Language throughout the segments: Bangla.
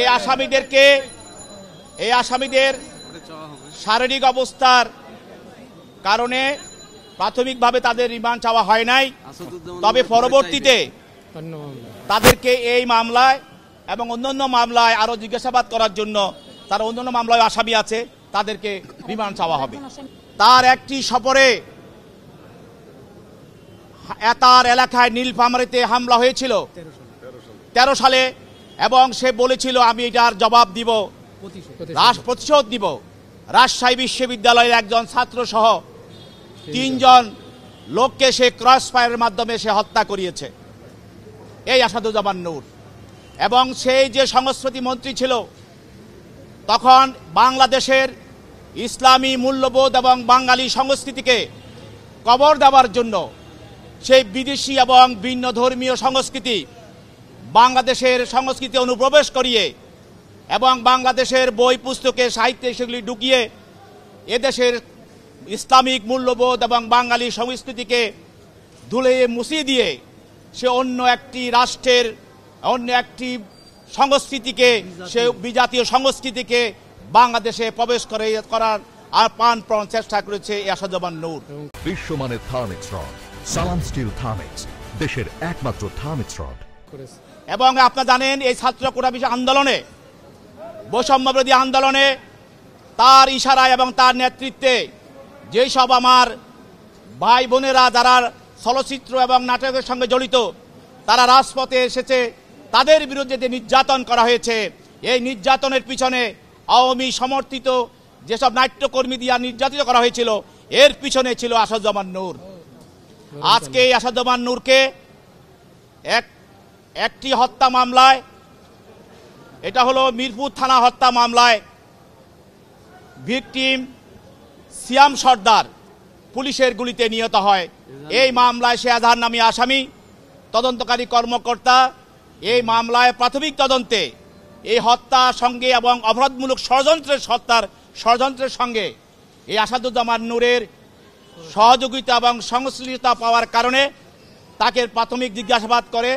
এই আসামিদেরকে এই আসামিদের শারীরিক অবস্থার কারণে প্রাথমিকভাবে তাদের রিমান্ড চাওয়া হয় নাই তবে পরবর্তীতে তাদেরকে এই মামলায় এবং অন্যান্য মামলায় আরও জিজ্ঞাসাবাদ করার জন্য তার অন্যান্য মামলায় আসামি আছে তাদেরকে রিমান্ড চাওয়া হবে তার একটি সফরে তার এলাকায় নীল নীলফামারিতে হামলা হয়েছিল তেরো সালে এবং সে বলেছিল আমি এটার জবাব দিব রাস প্রতিশোধ দিব রাজশাহী বিশ্ববিদ্যালয়ের একজন ছাত্র সহ তিনজন লোককে সে ক্রস ফায়ারের মাধ্যমে সে হত্যা করিয়েছে এই আসাদুজ্জামান নূর এবং সেই যে সংস্কৃতি মন্ত্রী ছিল তখন বাংলাদেশের ইসলামী মূল্যবোধ এবং বাঙালি সংস্কৃতিকে কবর দেওয়ার জন্য সেই বিদেশি এবং ভিন্ন ধর্মীয় সংস্কৃতি বাংলাদেশের সংস্কৃতি অনুপ্রবেশ করিয়ে এবং বাংলাদেশের বই পুস্তকে সাহিত্যে সেগুলি ঢুকিয়ে এদেশের ইসলামিক মূল্যবোধ এবং বাঙালি সংস্কৃতিকে ধুলে মুছিয়ে দিয়ে সে অন্য একটি রাষ্ট্রের অন্য একটি সংস্কৃতিকে সে বিজাতীয় সংস্কৃতিকে বাংলাদেশে প্রবেশ করে করার আর পান প্রাণ চেষ্টা করেছে ইয়াসাজমান নূর বিশ্বমানের থার্মিক্স রড সালাম স্টিল থার্মিক্স দেশের একমাত্র থার্মিক্স রড এবং আপনারা জানেন এই ছাত্র কোটা বিষয় আন্দোলনে বিরোধী আন্দোলনে তার ইশারায় এবং তার নেতৃত্বে যেসব আমার ভাই বোনেরা যারা চলচ্চিত্র এবং নাটকের সঙ্গে জড়িত তারা রাজপথে এসেছে তাদের বিরুদ্ধে যে নির্যাতন করা হয়েছে এই নির্যাতনের পিছনে আওয়ামী সমর্থিত যেসব নাট্যকর্মী দিয়া নির্যাতিত করা হয়েছিল এর পিছনে ছিল আসাদুজ্জামান নূর হ্যাঁ, হ্যাঁ, আজকে এই আসাদুজ্জামান নূরকে এক একটি হত্যা মামলায় এটা হলো মিরপুর থানা হত্যা মামলায় ভিকটিম সিয়াম সর্দার পুলিশের গুলিতে নিহত হয় এই মামলায় শেয়াজহার নামী আসামি তদন্তকারী কর্মকর্তা এই মামলায় প্রাথমিক তদন্তে এই হত্যা সঙ্গে এবং অপরাধমূলক ষড়যন্ত্রের সত্তার ষড়যন্ত্রের সঙ্গে এই আসাদুজ্জামান নূরের সহযোগিতা এবং সংশ্লিষ্টতা পাওয়ার কারণে তাকে প্রাথমিক জিজ্ঞাসাবাদ করে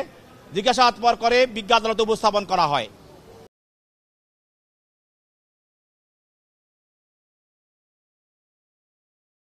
জিজ্ঞাসাবাদ পর করে বিজ্ঞা আদালতে উপস্থাপন করা হয়